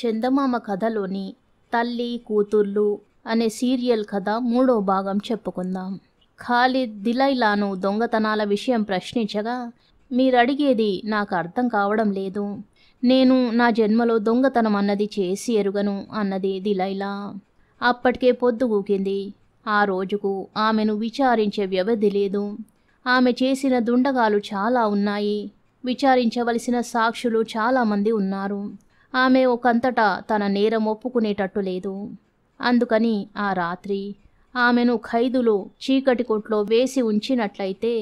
చందమామ కథలోని తల్లి కూతుర్లు అనే సీరియల్ కథ మూడో భాగం చెప్పుకుందాం ఖాలిద్ దిలైలాను దొంగతనాల విషయం ప్రశ్నించగా మీరడిగేది నాకు అర్థం కావడం లేదు నేను నా జన్మలో దొంగతనం అన్నది చేసి ఎరుగను అన్నది దిలైలా అప్పటికే పొద్దు ఊకింది ఆ రోజుకు ఆమెను విచారించే వ్యవధి లేదు ఆమె చేసిన దుండగాలు చాలా ఉన్నాయి విచారించవలసిన సాక్షులు చాలామంది ఉన్నారు ఆమె ఒకంతటా తన నేరం ఒప్పుకునేటట్టు లేదు అందుకని ఆ రాత్రి ఆమెను ఖైదులు చీకటి కొట్లో వేసి ఉంచినట్లయితే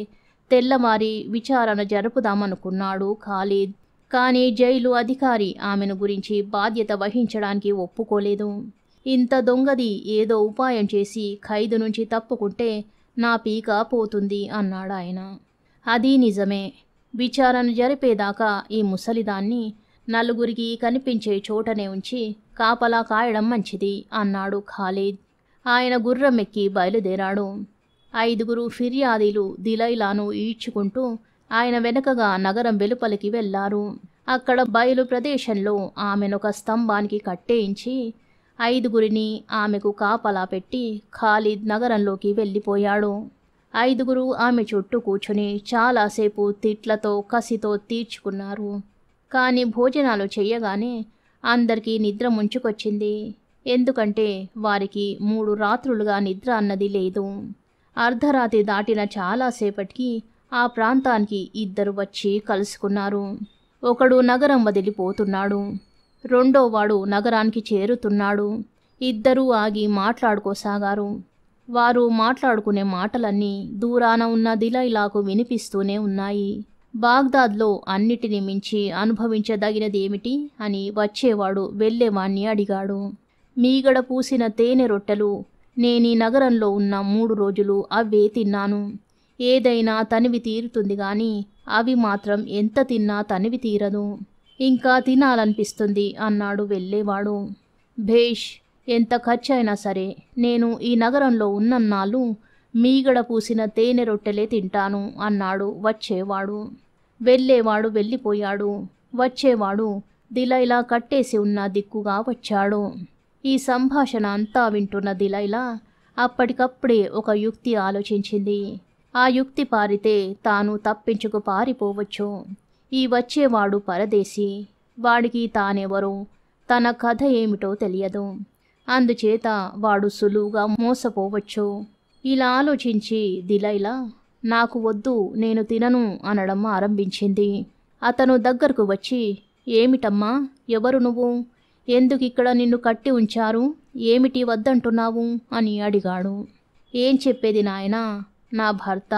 తెల్లమారి విచారణ జరుపుదామనుకున్నాడు ఖాలీద్ కానీ జైలు అధికారి ఆమెను గురించి బాధ్యత వహించడానికి ఒప్పుకోలేదు ఇంత దొంగది ఏదో ఉపాయం చేసి ఖైదు నుంచి తప్పుకుంటే నా పీక పోతుంది అన్నాడాయన అది నిజమే విచారణ జరిపేదాకా ఈ ముసలిదాన్ని నలుగురికి కనిపించే చోటనే ఉంచి కాపలా కాయడం మంచిది అన్నాడు ఖాలీద్ ఆయన గుర్రమెక్కి బయలుదేరాడు ఐదుగురు ఫిర్యాదీలు దిలైలాను ఈడ్చుకుంటూ ఆయన వెనకగా నగరం వెలుపలికి వెళ్లారు అక్కడ బయలు ప్రదేశంలో ఆమెనొక స్తంభానికి కట్టేయించి ఐదుగురిని ఆమెకు కాపలా పెట్టి ఖాలీద్ నగరంలోకి వెళ్ళిపోయాడు ఐదుగురు ఆమె చుట్టూ కూర్చుని చాలాసేపు తిట్లతో కసితో తీర్చుకున్నారు కానీ భోజనాలు చేయగానే అందరికీ నిద్ర ముంచుకొచ్చింది ఎందుకంటే వారికి మూడు రాత్రులుగా నిద్ర అన్నది లేదు అర్ధరాత్రి దాటిన చాలాసేపటికి ఆ ప్రాంతానికి ఇద్దరు వచ్చి కలుసుకున్నారు ఒకడు నగరం వదిలిపోతున్నాడు రెండోవాడు నగరానికి చేరుతున్నాడు ఇద్దరూ ఆగి మాట్లాడుకోసాగారు వారు మాట్లాడుకునే మాటలన్నీ దూరాన ఉన్న దిలైలాకు వినిపిస్తూనే ఉన్నాయి బాగ్దాద్లో అన్నిటిని మించి అనుభవించదగినది ఏమిటి అని వచ్చేవాడు వెళ్ళేవాణ్ణి అడిగాడు మీగడ పూసిన తేనె రొట్టెలు నేను ఈ నగరంలో ఉన్న మూడు రోజులు అవే తిన్నాను ఏదైనా తనివి తీరుతుంది కానీ అవి మాత్రం ఎంత తిన్నా తనివి తీరదు ఇంకా తినాలనిపిస్తుంది అన్నాడు వెళ్ళేవాడు భేష్ ఎంత ఖర్చైనా సరే నేను ఈ నగరంలో ఉన్నన్నాళ్ళు మీగడ పూసిన తేనె రొట్టెలే తింటాను అన్నాడు వచ్చేవాడు వెళ్ళేవాడు వెళ్ళిపోయాడు వచ్చేవాడు దిలైలా కట్టేసి ఉన్న దిక్కుగా వచ్చాడు ఈ సంభాషణ అంతా వింటున్న దిలైలా అప్పటికప్పుడే ఒక యుక్తి ఆలోచించింది ఆ యుక్తి పారితే తాను తప్పించుకు పారిపోవచ్చు ఈ వచ్చేవాడు పరదేశీ వాడికి తానెవరో తన కథ ఏమిటో తెలియదు అందుచేత వాడు సులువుగా మోసపోవచ్చు ఇలా ఆలోచించి దిలైలా నాకు వద్దు నేను తినను అనడం ఆరంభించింది అతను దగ్గరకు వచ్చి ఏమిటమ్మా ఎవరు నువ్వు ఎందుకు ఇక్కడ నిన్ను కట్టి ఉంచారు ఏమిటి వద్దంటున్నావు అని అడిగాడు ఏం చెప్పేది నాయన నా భర్త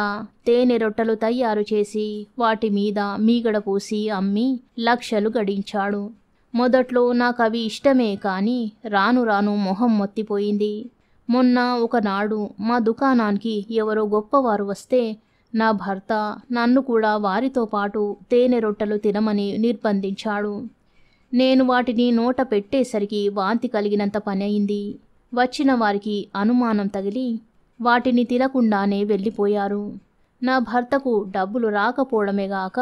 తేనె రొట్టెలు తయారు చేసి వాటి మీద మీగడ పూసి అమ్మి లక్షలు గడించాడు మొదట్లో నాకు అవి ఇష్టమే కానీ రాను రాను మొహం మొత్తిపోయింది మొన్న ఒకనాడు మా దుకాణానికి ఎవరో గొప్పవారు వస్తే నా భర్త నన్ను కూడా వారితో పాటు తేనె రొట్టెలు తినమని నిర్బంధించాడు నేను వాటిని నోట పెట్టేసరికి వాంతి కలిగినంత పని అయింది వచ్చిన వారికి అనుమానం తగిలి వాటిని తినకుండానే వెళ్ళిపోయారు నా భర్తకు డబ్బులు రాకపోవడమే గాక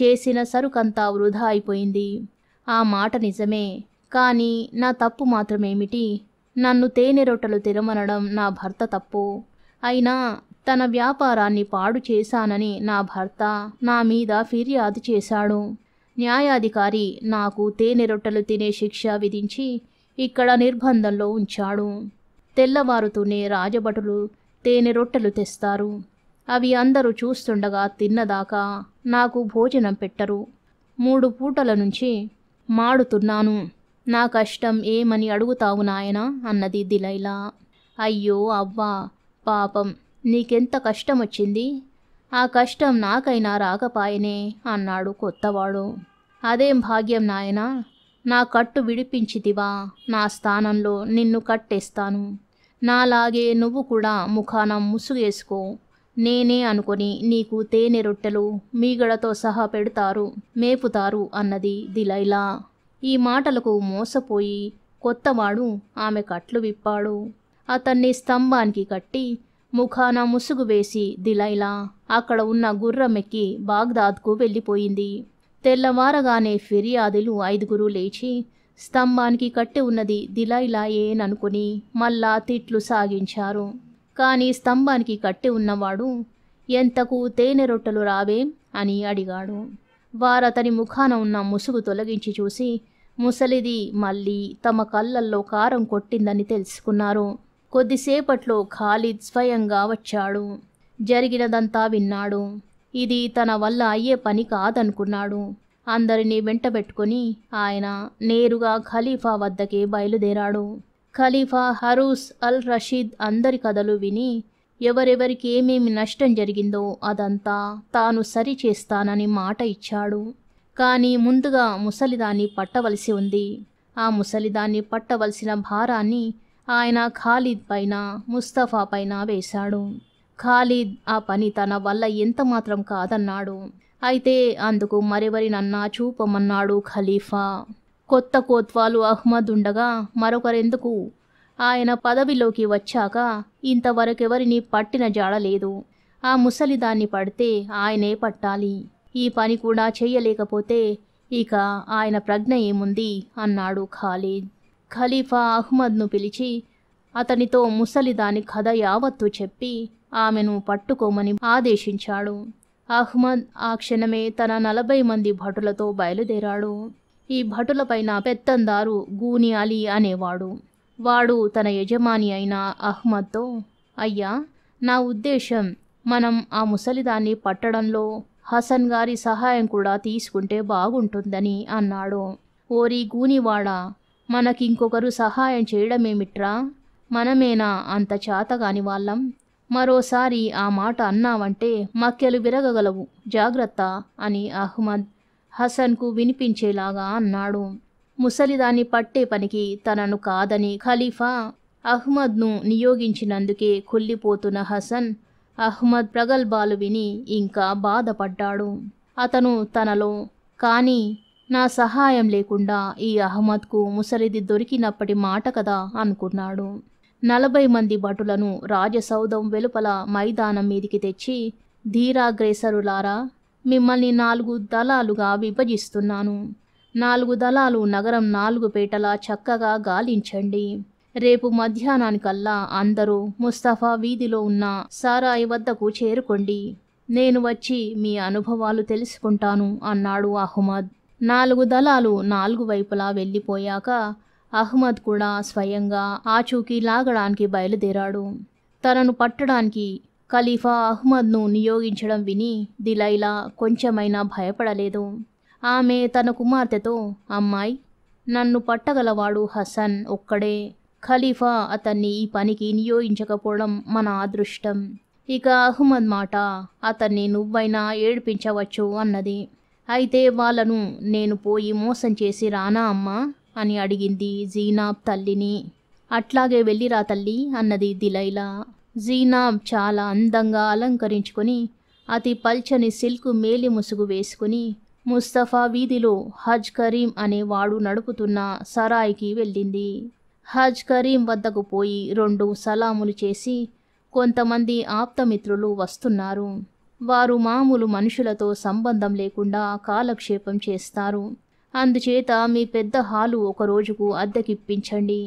చేసిన సరుకంతా వృధా అయిపోయింది ఆ మాట నిజమే కానీ నా తప్పు మాత్రమేమిటి నన్ను తేనె రొట్టెలు తిరమనడం నా భర్త తప్పు అయినా తన వ్యాపారాన్ని పాడు చేశానని నా భర్త నా మీద ఫిర్యాదు చేశాడు న్యాయాధికారి నాకు తేనె రొట్టెలు తినే శిక్ష విధించి ఇక్కడ నిర్బంధంలో ఉంచాడు తెల్లవారుతూనే రాజభటులు తేనె రొట్టెలు తెస్తారు అవి అందరూ చూస్తుండగా తిన్నదాకా నాకు భోజనం పెట్టరు మూడు పూటల నుంచి మాడుతున్నాను నా కష్టం ఏమని అడుగుతావు నాయనా అన్నది దిలైలా అయ్యో అవ్వా పాపం నీకెంత కష్టం వచ్చింది ఆ కష్టం నాకైనా రాకపాయనే అన్నాడు కొత్తవాడు అదేం భాగ్యం నాయనా నా కట్టు విడిపించితివా నా స్థానంలో నిన్ను కట్టేస్తాను నాలాగే నువ్వు కూడా ముఖాన ముసుగేసుకో నేనే అనుకొని నీకు తేనె రొట్టెలు మీగడతో సహా పెడతారు మేపుతారు అన్నది దిలైలా ఈ మాటలకు మోసపోయి కొత్తవాడు ఆమె కట్లు విప్పాడు అతన్ని స్తంభానికి కట్టి ముఖాన ముసుగు వేసి దిలైలా అక్కడ ఉన్న గుర్రమెక్కి బాగ్దాద్కు వెళ్ళిపోయింది తెల్లవారగానే ఫిర్యాదులు ఐదుగురు లేచి స్తంభానికి కట్టి ఉన్నది దిలైలా ఏననుకుని మళ్ళా తిట్లు సాగించారు కానీ స్తంభానికి కట్టి ఉన్నవాడు ఎంతకు తేనె రొట్టెలు రావేం అని అడిగాడు వారతని ముఖాన ఉన్న ముసుగు తొలగించి చూసి ముసలిది మళ్ళీ తమ కళ్ళల్లో కారం కొట్టిందని తెలుసుకున్నారు కొద్దిసేపట్లో ఖాళీ స్వయంగా వచ్చాడు జరిగినదంతా విన్నాడు ఇది తన వల్ల అయ్యే పని కాదనుకున్నాడు అందరినీ వెంటబెట్టుకుని ఆయన నేరుగా ఖలీఫా వద్దకే బయలుదేరాడు ఖలీఫా హరూస్ అల్ రషీద్ అందరి కథలు విని ఎవరెవరికి ఏమేమి నష్టం జరిగిందో అదంతా తాను సరిచేస్తానని మాట ఇచ్చాడు కానీ ముందుగా ముసలిదాన్ని పట్టవలసి ఉంది ఆ ముసలిదాన్ని పట్టవలసిన భారాన్ని ఆయన ఖాలిద్ పైన ముస్తఫా పైన వేశాడు ఖాలిద్ ఆ పని తన వల్ల ఎంత మాత్రం కాదన్నాడు అయితే అందుకు మరెవరినన్నా చూపమన్నాడు ఖలీఫా కొత్త కోత్వాలు అహ్మద్ ఉండగా మరొకరెందుకు ఆయన పదవిలోకి వచ్చాక ఇంతవరకెవరిని పట్టిన జాడలేదు ఆ ముసలిదాన్ని పడితే ఆయనే పట్టాలి ఈ పని కూడా చేయలేకపోతే ఇక ఆయన ప్రజ్ఞ ఏముంది అన్నాడు ఖాలీద్ ఖలీఫా అహ్మద్ను పిలిచి అతనితో ముసలిదాని కథ యావత్తు చెప్పి ఆమెను పట్టుకోమని ఆదేశించాడు అహ్మద్ ఆ క్షణమే తన నలభై మంది భటులతో బయలుదేరాడు ఈ భటులపైన పెత్తందారు గూని అలీ అనేవాడు వాడు తన యజమాని అయిన అహ్మద్తో అయ్యా నా ఉద్దేశం మనం ఆ ముసలిదాన్ని పట్టడంలో హసన్ గారి సహాయం కూడా తీసుకుంటే బాగుంటుందని అన్నాడు ఓరి గూనివాడ మనకింకొకరు సహాయం చేయడమేమిట్రా మనమేనా అంత చేతగాని వాళ్ళం మరోసారి ఆ మాట అన్నావంటే మక్కెలు విరగగలవు జాగ్రత్త అని అహ్మద్ హసన్కు వినిపించేలాగా అన్నాడు ముసలిదాన్ని పట్టే పనికి తనను కాదని ఖలీఫా అహ్మద్ను నియోగించినందుకే కుళ్ళిపోతున్న హసన్ అహ్మద్ ప్రగల్భాలు విని ఇంకా బాధపడ్డాడు అతను తనలో కానీ నా సహాయం లేకుండా ఈ అహ్మద్కు ముసలిది దొరికినప్పటి మాట కదా అనుకున్నాడు నలభై మంది భటులను రాజసౌధం వెలుపల మైదానం మీదికి తెచ్చి ధీరాగ్రేసరులారా మిమ్మల్ని నాలుగు దళాలుగా విభజిస్తున్నాను నాలుగు దళాలు నగరం నాలుగు పేటలా చక్కగా గాలించండి రేపు మధ్యాహ్నానికల్లా అందరూ ముస్తఫా వీధిలో ఉన్న సారాయి వద్దకు చేరుకోండి నేను వచ్చి మీ అనుభవాలు తెలుసుకుంటాను అన్నాడు అహ్మద్ నాలుగు దళాలు నాలుగు వైపులా వెళ్ళిపోయాక అహ్మద్ కూడా స్వయంగా ఆచూకీ లాగడానికి బయలుదేరాడు తనను పట్టడానికి ఖలీఫా అహ్మద్ను నియోగించడం విని దిలైలా కొంచెమైనా భయపడలేదు ఆమె తన కుమార్తెతో అమ్మాయి నన్ను పట్టగలవాడు హసన్ ఒక్కడే ఖలీఫా అతన్ని ఈ పనికి నియోగించకపోవడం మన అదృష్టం ఇక అహ్మద్ మాట అతన్ని నువ్వైనా ఏడిపించవచ్చు అన్నది అయితే వాళ్ళను నేను పోయి మోసం చేసి రానా అమ్మా అని అడిగింది జీనాబ్ తల్లిని అట్లాగే వెళ్ళిరా తల్లి అన్నది దిలైలా జీనాబ్ చాలా అందంగా అలంకరించుకొని అతి పల్చని సిల్క్ మేలి ముసుగు వేసుకుని ముస్తఫా వీధిలో హజ్ కరీం అనే వాడు నడుపుతున్న సరాయికి వెళ్ళింది హజ్ కరీం వద్దకు పోయి రెండు సలాములు చేసి కొంతమంది ఆప్తమిత్రులు వస్తున్నారు వారు మామూలు మనుషులతో సంబంధం లేకుండా కాలక్షేపం చేస్తారు అందుచేత మీ పెద్ద హాలు ఒక రోజుకు అద్దెకిప్పించండి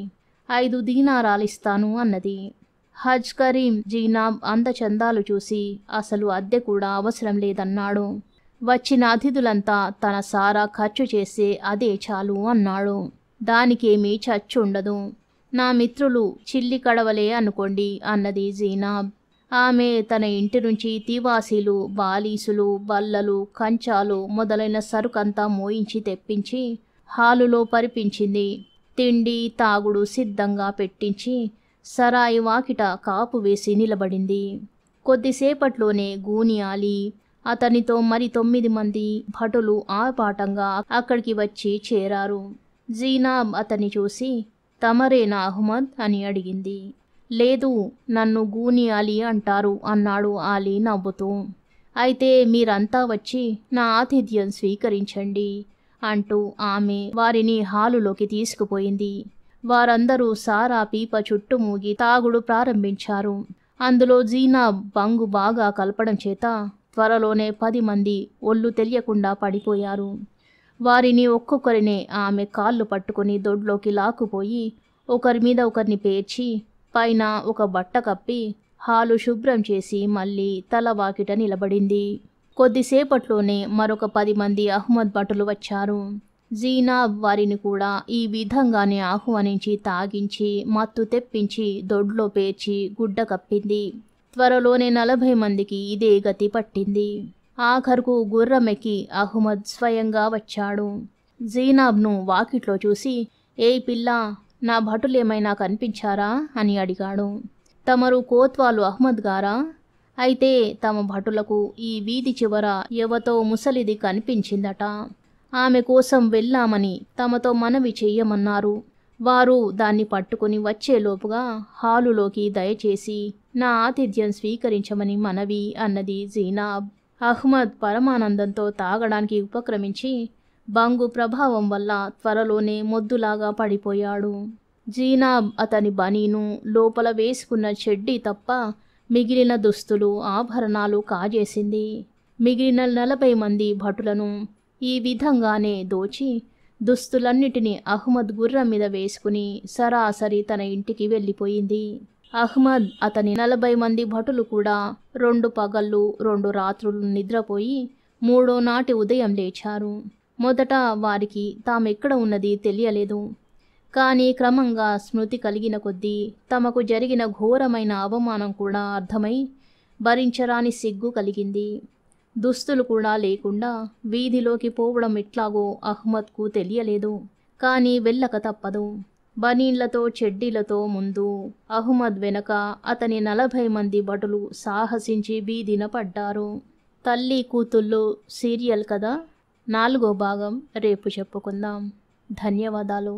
ఐదు దీనారాలిస్తాను అన్నది హజ్ కరీం జీనాబ్ అందచందాలు చూసి అసలు అద్దె కూడా అవసరం లేదన్నాడు వచ్చిన అతిథులంతా తన సారా ఖర్చు చేసే అదే చాలు అన్నాడు దానికేమీ చచ్చుండదు నా మిత్రులు చిల్లి కడవలే అనుకోండి అన్నది జీనాబ్ ఆమె తన ఇంటి నుంచి తివాసీలు బాలీసులు బల్లలు కంచాలు మొదలైన సరుకంతా మోయించి తెప్పించి హాలులో పరిపించింది తిండి తాగుడు సిద్ధంగా పెట్టించి సరాయి వాకిట కాపు వేసి నిలబడింది కొద్దిసేపట్లోనే గూనియాలి అతనితో మరి తొమ్మిది మంది భటులు ఆపాటంగా అక్కడికి వచ్చి చేరారు జీనాబ్ అతని చూసి తమరేనా అహ్మద్ అని అడిగింది లేదు నన్ను గూని అలీ అంటారు అన్నాడు అలీ నవ్వుతూ అయితే మీరంతా వచ్చి నా ఆతిథ్యం స్వీకరించండి అంటూ ఆమె వారిని హాలులోకి తీసుకుపోయింది వారందరూ సారా పీప చుట్టుమూగి తాగుడు ప్రారంభించారు అందులో జీనా బంగు బాగా కలపడం చేత త్వరలోనే పది మంది ఒళ్ళు తెలియకుండా పడిపోయారు వారిని ఒక్కొక్కరిని ఆమె కాళ్ళు పట్టుకుని దొడ్లోకి లాక్కుపోయి ఒకరి మీద ఒకరిని పేర్చి పైన ఒక బట్ట కప్పి హాలు శుభ్రం చేసి మళ్ళీ తలవాకిట నిలబడింది కొద్దిసేపట్లోనే మరొక పది మంది అహ్మద్ భటులు వచ్చారు జీనాబ్ వారిని కూడా ఈ విధంగానే ఆహ్వానించి తాగించి మత్తు తెప్పించి దొడ్లో పేర్చి గుడ్డ కప్పింది త్వరలోనే నలభై మందికి ఇదే గతి పట్టింది ఆఖరుకు గుర్రమెక్కి అహ్మద్ స్వయంగా వచ్చాడు జీనాబ్ను వాకిట్లో చూసి ఏ పిల్ల నా భటులేమైనా కనిపించారా అని అడిగాడు తమరు కోత్వాలు అహ్మద్ గారా అయితే తమ భటులకు ఈ వీధి చివర ఎవతో ముసలిది కనిపించిందట ఆమె కోసం వెళ్ళామని తమతో మనవి చెయ్యమన్నారు వారు దాన్ని పట్టుకుని వచ్చేలోపుగా హాలులోకి దయచేసి నా ఆతిథ్యం స్వీకరించమని మనవి అన్నది జీనాబ్ అహ్మద్ పరమానందంతో తాగడానికి ఉపక్రమించి బంగు ప్రభావం వల్ల త్వరలోనే మొద్దులాగా పడిపోయాడు జీనాబ్ అతని బనీను లోపల వేసుకున్న చెడ్డి తప్ప మిగిలిన దుస్తులు ఆభరణాలు కాజేసింది మిగిలిన నలభై మంది భటులను ఈ విధంగానే దోచి దుస్తులన్నిటినీ అహ్మద్ గుర్రం మీద వేసుకుని సరాసరి తన ఇంటికి వెళ్ళిపోయింది అహ్మద్ అతని నలభై మంది భటులు కూడా రెండు పగళ్ళు రెండు రాత్రులు నిద్రపోయి మూడో నాటి ఉదయం లేచారు మొదట వారికి తామెక్కడ ఉన్నది తెలియలేదు కానీ క్రమంగా స్మృతి కలిగిన కొద్దీ తమకు జరిగిన ఘోరమైన అవమానం కూడా అర్థమై భరించరాని సిగ్గు కలిగింది దుస్తులు కూడా లేకుండా వీధిలోకి పోవడం ఎట్లాగో అహ్మద్కు తెలియలేదు కానీ వెళ్ళక తప్పదు బనీళ్లతో చెడ్డీలతో ముందు అహ్మద్ వెనక అతని నలభై మంది భటులు సాహసించి బీదిన పడ్డారు తల్లి కూతుళ్ళు సీరియల్ కదా నాలుగో భాగం రేపు చెప్పుకుందాం ధన్యవాదాలు